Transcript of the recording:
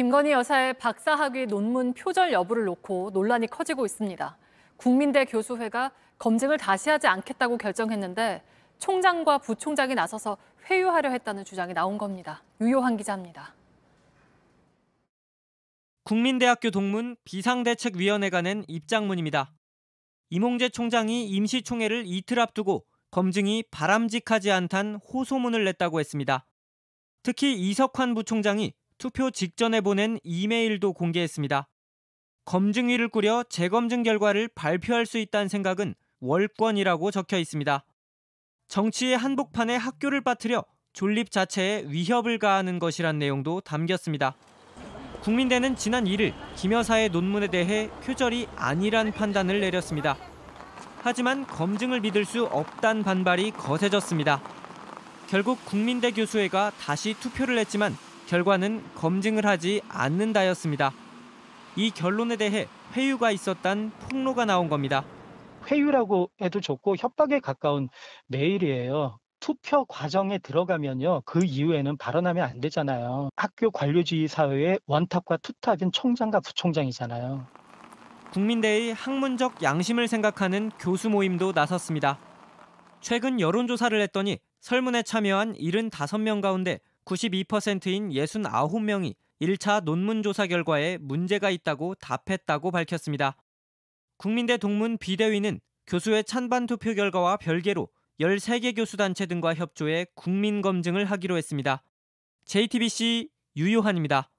김건희 여사의 박사학위 논문 표절 여부를 놓고 논란이 커지고 있습니다. 국민대 교수회가 검증을 다시 하지 않겠다고 결정했는데 총장과 부총장이 나서서 회유하려 했다는 주장이 나온 겁니다. 유효한 기자입니다. 국민대학교 동문 비상대책위원회가 낸 입장문입니다. 이몽재 총장이 임시총회를 이틀 앞두고 검증이 바람직하지 않단 호소문을 냈다고 했습니다. 특히 이석환 부총장이 투표 직전에 보낸 이메일도 공개했습니다. 검증위를 꾸려 재검증 결과를 발표할 수 있다는 생각은 월권이라고 적혀 있습니다. 정치의 한복판에 학교를 빠뜨려 존립 자체에 위협을 가하는 것이란 내용도 담겼습니다. 국민대는 지난 1일 김 여사의 논문에 대해 표절이 아니란 판단을 내렸습니다. 하지만 검증을 믿을 수 없단 반발이 거세졌습니다. 결국 국민대 교수회가 다시 투표를 했지만 결과는 검증을 하지 않는다였습니다. 이 결론에 대해 회유가 있었단 폭로가 나온 겁니다. 회유라고 해도 좋고 협박에 가까운 메일이에요. 투표 과정에 들어가면요. 그 이후에는 발언하면 안 되잖아요. 학교 관료주의 사회의 원탑과 투탑인 총장과 부총장이잖아요. 국민대의 학문적 양심을 생각하는 교수 모임도 나섰습니다. 최근 여론조사를 했더니 설문에 참여한 75명 가운데 92%인 69명이 1차 논문조사 결과에 문제가 있다고 답했다고 밝혔습니다. 국민대 동문 비대위는 교수의 찬반 투표 결과와 별개로 13개 교수단체 등과 협조해 국민검증을 하기로 했습니다. JTBC 유효한입니다.